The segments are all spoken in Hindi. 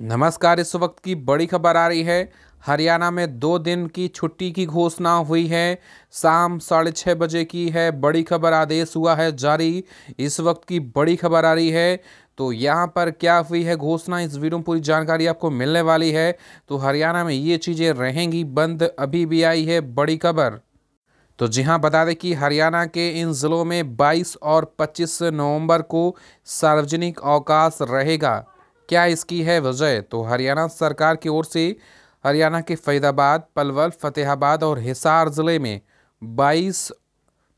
नमस्कार इस वक्त की बड़ी खबर आ रही है हरियाणा में दो दिन की छुट्टी की घोषणा हुई है शाम साढ़े छः बजे की है बड़ी खबर आदेश हुआ है जारी इस वक्त की बड़ी खबर आ रही है तो यहाँ पर क्या हुई है घोषणा इस वीडियो में पूरी जानकारी आपको मिलने वाली है तो हरियाणा में ये चीज़ें रहेंगी बंद अभी भी आई है बड़ी खबर तो जी हाँ बता दें कि हरियाणा के इन ज़िलों में 22 और 25 नवंबर को सार्वजनिक अवकाश रहेगा क्या इसकी है वजह तो हरियाणा सरकार की ओर से हरियाणा के फरीदाबाद पलवल फतेहाबाद और हिसार ज़िले में 22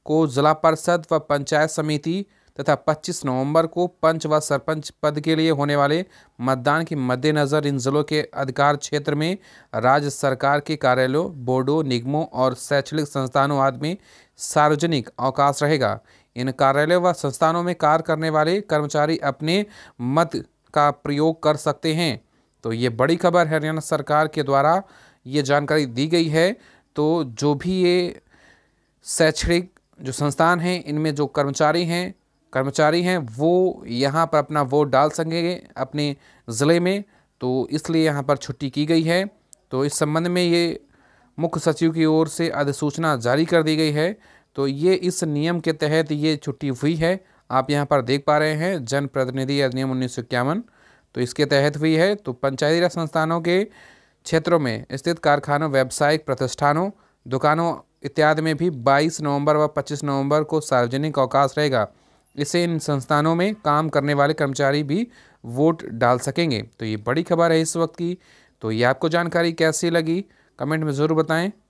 को ज़िला परिषद व पंचायत समिति तथा 25 नवंबर को पंच व सरपंच पद के लिए होने वाले मतदान के मद्देनज़र इन ज़िलों के अधिकार क्षेत्र में राज्य सरकार के कार्यालयों बोर्डों निगमों और शैक्षणिक संस्थानों आदि में सार्वजनिक अवकाश रहेगा इन कार्यालयों व संस्थानों में कार्य करने वाले कर्मचारी अपने मत का प्रयोग कर सकते हैं तो ये बड़ी खबर हरियाणा सरकार के द्वारा ये जानकारी दी गई है तो जो भी ये शैक्षणिक जो संस्थान हैं इनमें जो कर्मचारी हैं कर्मचारी हैं वो यहाँ पर अपना वोट डाल सकेंगे अपने ज़िले में तो इसलिए यहाँ पर छुट्टी की गई है तो इस संबंध में ये मुख्य सचिव की ओर से अधिसूचना जारी कर दी गई है तो ये इस नियम के तहत ये छुट्टी हुई है आप यहाँ पर देख पा रहे हैं जनप्रतिनिधि अधिनियम उन्नीस तो इसके तहत हुई है तो पंचायती राज संस्थानों के क्षेत्रों में स्थित कारखानों व्यावसायिक प्रतिष्ठानों दुकानों इत्यादि में भी 22 नवंबर व 25 नवंबर को सार्वजनिक अवकाश रहेगा इससे इन संस्थानों में काम करने वाले कर्मचारी भी वोट डाल सकेंगे तो ये बड़ी खबर है इस वक्त की तो ये आपको जानकारी कैसी लगी कमेंट में ज़रूर बताएं